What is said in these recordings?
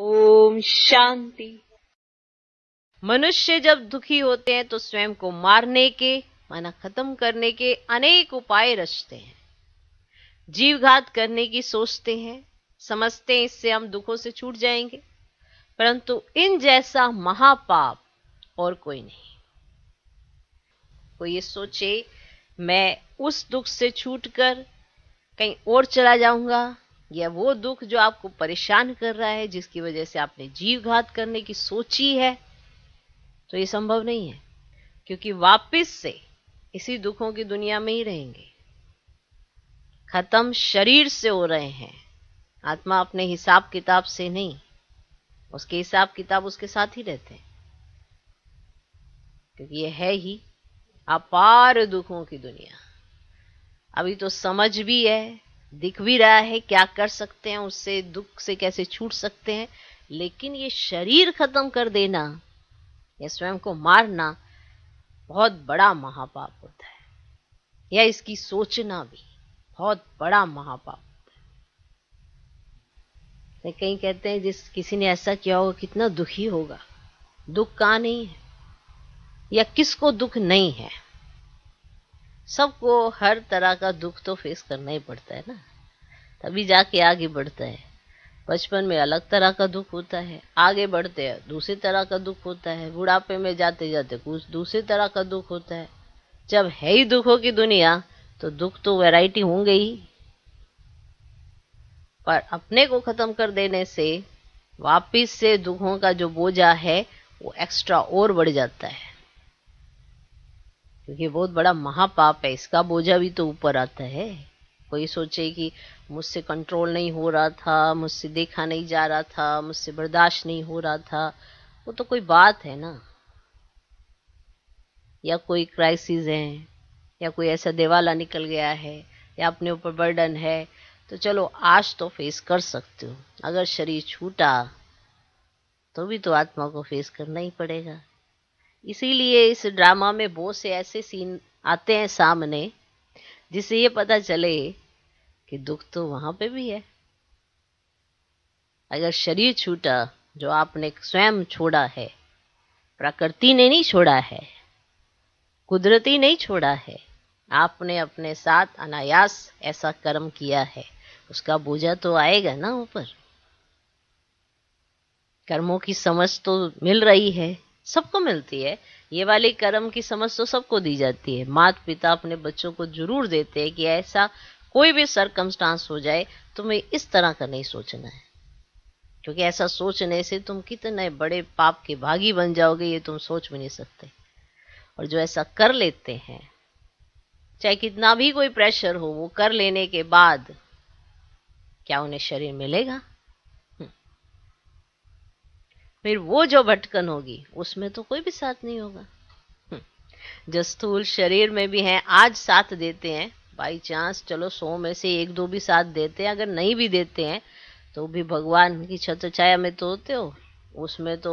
ओम शांति मनुष्य जब दुखी होते हैं तो स्वयं को मारने के माना खत्म करने के अनेक उपाय रचते हैं जीवघात करने की सोचते हैं समझते हैं इससे हम दुखों से छूट जाएंगे परंतु इन जैसा महापाप और कोई नहीं कोई ये सोचे मैं उस दुख से छूटकर कहीं और चला जाऊंगा या वो दुख जो आपको परेशान कर रहा है जिसकी वजह से आपने जीव घात करने की सोची है तो ये संभव नहीं है क्योंकि वापस से इसी दुखों की दुनिया में ही रहेंगे खत्म शरीर से हो रहे हैं आत्मा अपने हिसाब किताब से नहीं उसके हिसाब किताब उसके साथ ही रहते हैं क्योंकि यह है ही अपार दुखों की दुनिया अभी तो समझ भी है दिख भी रहा है क्या कर सकते हैं उससे दुख से कैसे छूट सकते हैं लेकिन ये शरीर खत्म कर देना या स्वयं को मारना बहुत बड़ा महापाप होता है या इसकी सोचना भी बहुत बड़ा महापाप होता है कहीं कहते हैं जिस किसी ने ऐसा किया होगा कितना दुखी होगा दुख कहाँ नहीं है या किसको दुख नहीं है सबको हर तरह का दुख तो फेस करना ही पड़ता है ना तभी जाके आगे बढ़ता है बचपन में अलग तरह का दुख होता है आगे बढ़ते हैं दूसरी तरह का दुख होता है बुढ़ापे में जाते जाते कुछ दूसरी तरह का दुख होता है जब है ही दुखों की दुनिया तो दुख तो वैरायटी होंगे ही पर अपने को खत्म कर देने से वापिस से दुखों का जो बोझा है वो एक्स्ट्रा और बढ़ जाता है क्योंकि बहुत बड़ा महापाप है इसका बोझा भी तो ऊपर आता है कोई सोचे कि मुझसे कंट्रोल नहीं हो रहा था मुझसे देखा नहीं जा रहा था मुझसे बर्दाश्त नहीं हो रहा था वो तो कोई बात है ना या कोई क्राइसिस है या कोई ऐसा देवाला निकल गया है या अपने ऊपर बर्डन है तो चलो आज तो फेस कर सकते हो अगर शरीर छूटा तो भी तो आत्मा को फेस करना ही पड़ेगा इसीलिए इस ड्रामा में बहुत से ऐसे सीन आते हैं सामने जिससे ये पता चले कि दुख तो वहां पे भी है अगर शरीर छूटा जो आपने स्वयं छोड़ा है प्रकृति ने नहीं छोड़ा है कुदरती नहीं छोड़ा है आपने अपने साथ अनायास ऐसा कर्म किया है उसका बोझा तो आएगा ना ऊपर कर्मों की समझ तो मिल रही है सबको मिलती है ये वाली कर्म की समझ तो सबको दी जाती है माता पिता अपने बच्चों को जरूर देते हैं कि ऐसा कोई भी सरकमस्टांस हो जाए तुम्हें इस तरह का नहीं सोचना है क्योंकि ऐसा सोचने से तुम कितने बड़े पाप के भागी बन जाओगे ये तुम सोच भी नहीं सकते और जो ऐसा कर लेते हैं चाहे कितना भी कोई प्रेशर हो वो कर लेने के बाद क्या उन्हें शरीर मिलेगा फिर वो जो भटकन होगी उसमें तो कोई भी साथ नहीं होगा हम्म। जो स्थूल शरीर में भी हैं आज साथ देते हैं बाई चांस चलो सौ में से एक दो भी साथ देते हैं अगर नहीं भी देते हैं तो भी भगवान की छत छाया में तो होते हो उसमें तो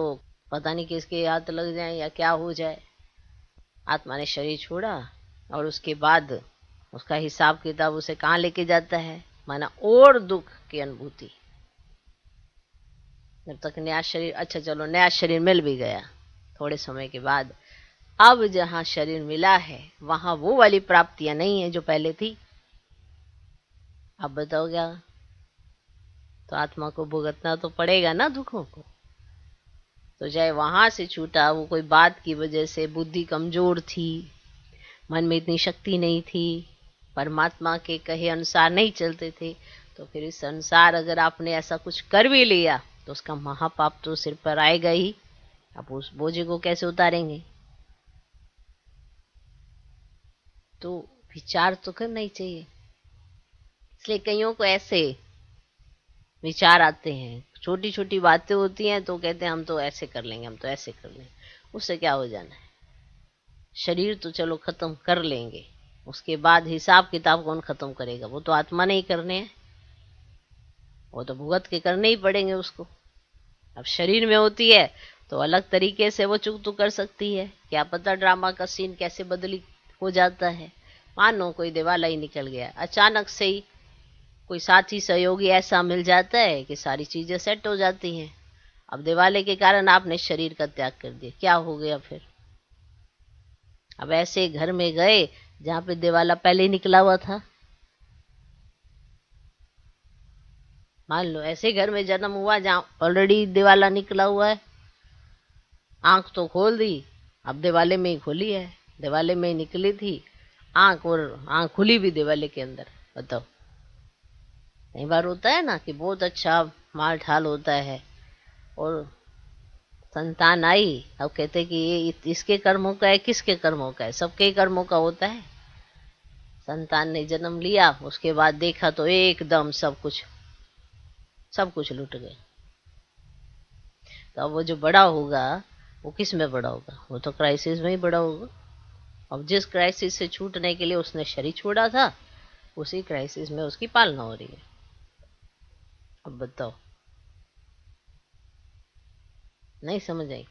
पता नहीं किसके हाथ लग जाए या क्या हो जाए आत्मा ने शरीर छोड़ा और उसके बाद उसका हिसाब किताब उसे कहाँ लेके जाता है माना और दुख की अनुभूति जब तक नया शरीर अच्छा चलो नया शरीर मिल भी गया थोड़े समय के बाद अब जहाँ शरीर मिला है वहां वो वाली प्राप्तियां नहीं है जो पहले थी अब बताओ क्या तो आत्मा को भुगतना तो पड़ेगा ना दुखों को तो चाहे वहां से छूटा वो कोई बात की वजह से बुद्धि कमजोर थी मन में इतनी शक्ति नहीं थी परमात्मा के कहे अनुसार नहीं चलते थे तो फिर इस अनुसार अगर आपने ऐसा कुछ कर भी लिया तो उसका महापाप तो सिर पर आएगा ही आप उस बोझे को कैसे उतारेंगे तो विचार तो करना ही चाहिए इसलिए कईयों को ऐसे विचार आते हैं छोटी छोटी बातें होती हैं तो कहते हैं हम तो ऐसे कर लेंगे हम तो ऐसे कर लेंगे उससे क्या हो जाना है शरीर तो चलो खत्म कर लेंगे उसके बाद हिसाब किताब कौन खत्म करेगा वो तो आत्मा नहीं करने हैं वो तो भुगत के करने ही पड़ेंगे उसको अब शरीर में होती है तो अलग तरीके से वो चुक तो कर सकती है क्या पता ड्रामा का सीन कैसे बदली हो जाता है मानो कोई दिवाला ही निकल गया अचानक से ही कोई साथी सहयोगी ऐसा मिल जाता है कि सारी चीज़ें सेट हो जाती हैं अब दिवाले के कारण आपने शरीर का त्याग कर दिया क्या हो गया फिर अब ऐसे घर में गए जहां पे दिवाला पहले निकला हुआ था मान लो ऐसे घर में जन्म हुआ जहाँ ऑलरेडी दिवाला निकला हुआ है आंख तो खोल दी अब दिवाले में ही खोली है दिवाले में ही निकली थी आंख और आंख खुली भी दिवाले के अंदर बताओ कई बार होता है ना कि बहुत अच्छा माल ठाल होता है और संतान आई अब कहते कि ये इसके कर्मों का है किसके कर्मों का है सबके कर्मों का होता है संतान ने जन्म लिया उसके बाद देखा तो एकदम सब कुछ सब कुछ लुट गए तो अब वो जो बड़ा होगा वो किस में बड़ा होगा वो तो क्राइसिस में ही बड़ा होगा अब जिस क्राइसिस से छूटने के लिए उसने शरीर छोड़ा था उसी क्राइसिस में उसकी पालना हो रही है अब बताओ नहीं समझ आई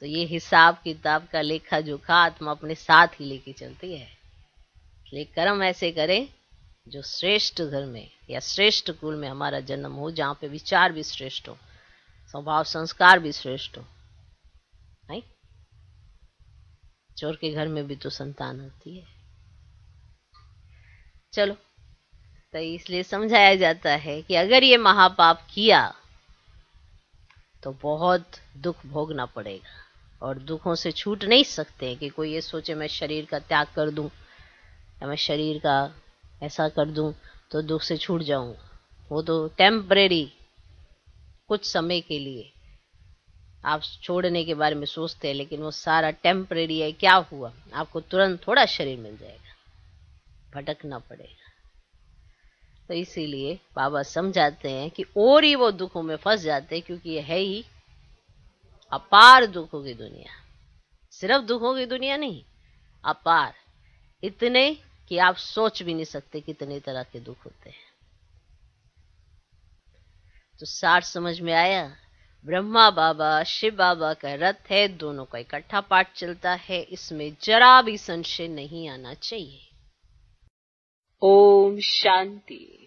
तो ये हिसाब किताब का लेखा जोखा आत्मा अपने साथ ही लेके चलती है इसलिए कर्म ऐसे करें जो श्रेष्ठ घर में या श्रेष्ठ कुल में हमारा जन्म हो जहाँ पे विचार भी श्रेष्ठ हो स्वभाव संस्कार भी श्रेष्ठ हो नहीं चोर के घर में भी तो संतान होती है चलो तो इसलिए समझाया जाता है कि अगर ये महापाप किया तो बहुत दुख भोगना पड़ेगा और दुखों से छूट नहीं सकते कि कोई ये सोचे मैं शरीर का त्याग कर दूं या मैं शरीर का ऐसा कर दूं तो दुख से छूट जाऊं वो तो टेम्परेरी कुछ समय के लिए आप छोड़ने के बारे में सोचते हैं लेकिन वो सारा टेम्परेरी है क्या हुआ आपको तुरंत थोड़ा शरीर मिल जाएगा भटकना पड़ेगा तो इसीलिए बाबा समझाते हैं कि और ही वो दुखों में फंस जाते हैं क्योंकि ये है ही अपार दुखों की दुनिया सिर्फ दुखों की दुनिया नहीं अपार इतने कि आप सोच भी नहीं सकते कितने तरह के दुख होते हैं तो सार समझ में आया ब्रह्मा बाबा शिव बाबा का रथ है दोनों का इकट्ठा पाठ चलता है इसमें जरा भी संशय नहीं आना चाहिए ओम शांति